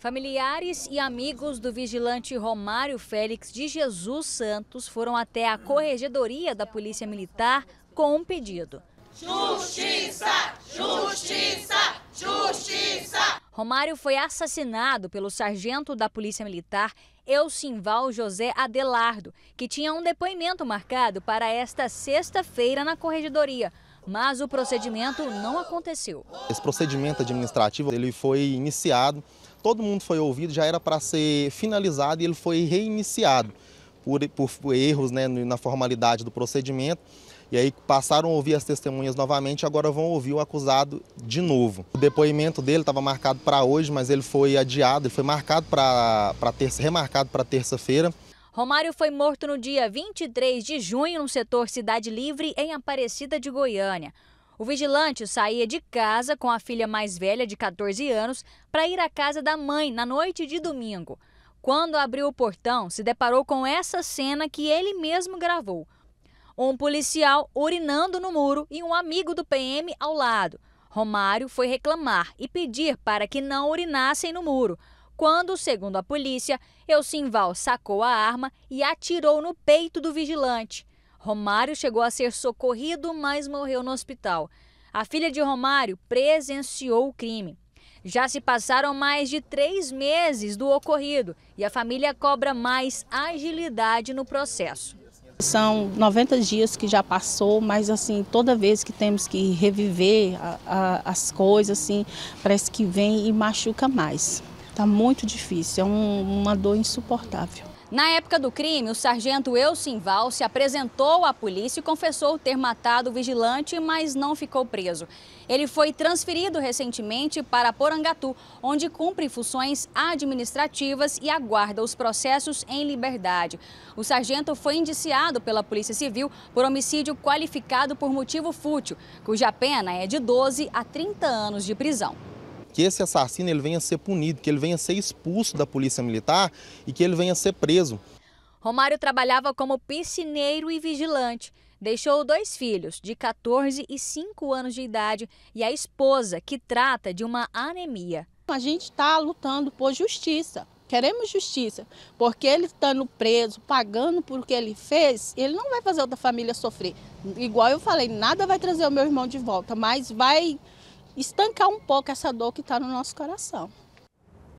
Familiares e amigos do vigilante Romário Félix de Jesus Santos foram até a corregedoria da Polícia Militar com um pedido. Justiça! Justiça! Justiça! Romário foi assassinado pelo sargento da Polícia Militar, Elcinval José Adelardo, que tinha um depoimento marcado para esta sexta-feira na corregedoria mas o procedimento não aconteceu. Esse procedimento administrativo ele foi iniciado, todo mundo foi ouvido, já era para ser finalizado e ele foi reiniciado por, por, erros né, na formalidade do procedimento. E aí passaram a ouvir as testemunhas novamente, agora vão ouvir o acusado de novo. O depoimento dele estava marcado para hoje, mas ele foi adiado, ele foi marcado para terça, remarcado para terça-feira. Romário foi morto no dia 23 de junho no setor Cidade Livre, em Aparecida de Goiânia. O vigilante saía de casa com a filha mais velha, de 14 anos, para ir à casa da mãe na noite de domingo. Quando abriu o portão, se deparou com essa cena que ele mesmo gravou: um policial urinando no muro e um amigo do PM ao lado. Romário foi reclamar e pedir para que não urinassem no muro quando, segundo a polícia, Elcinval sacou a arma e atirou no peito do vigilante. Romário chegou a ser socorrido, mas morreu no hospital. A filha de Romário presenciou o crime. Já se passaram mais de três meses do ocorrido e a família cobra mais agilidade no processo. São 90 dias que já passou, mas assim, toda vez que temos que reviver a, a, as coisas, assim, parece que vem e machuca mais. Está muito difícil, é um, uma dor insuportável. Na época do crime, o sargento Elcinval se apresentou à polícia e confessou ter matado o vigilante, mas não ficou preso. Ele foi transferido recentemente para Porangatu, onde cumpre funções administrativas e aguarda os processos em liberdade. O sargento foi indiciado pela Polícia Civil por homicídio qualificado por motivo fútil, cuja pena é de 12 a 30 anos de prisão que esse assassino ele venha ser punido, que ele venha ser expulso da Polícia Militar e que ele venha ser preso. Romário trabalhava como piscineiro e vigilante. Deixou dois filhos, de 14 e 5 anos de idade, e a esposa, que trata de uma anemia. A gente está lutando por justiça. Queremos justiça, porque ele estando preso, pagando por o que ele fez, ele não vai fazer outra família sofrer. Igual eu falei, nada vai trazer o meu irmão de volta, mas vai estancar um pouco essa dor que está no nosso coração.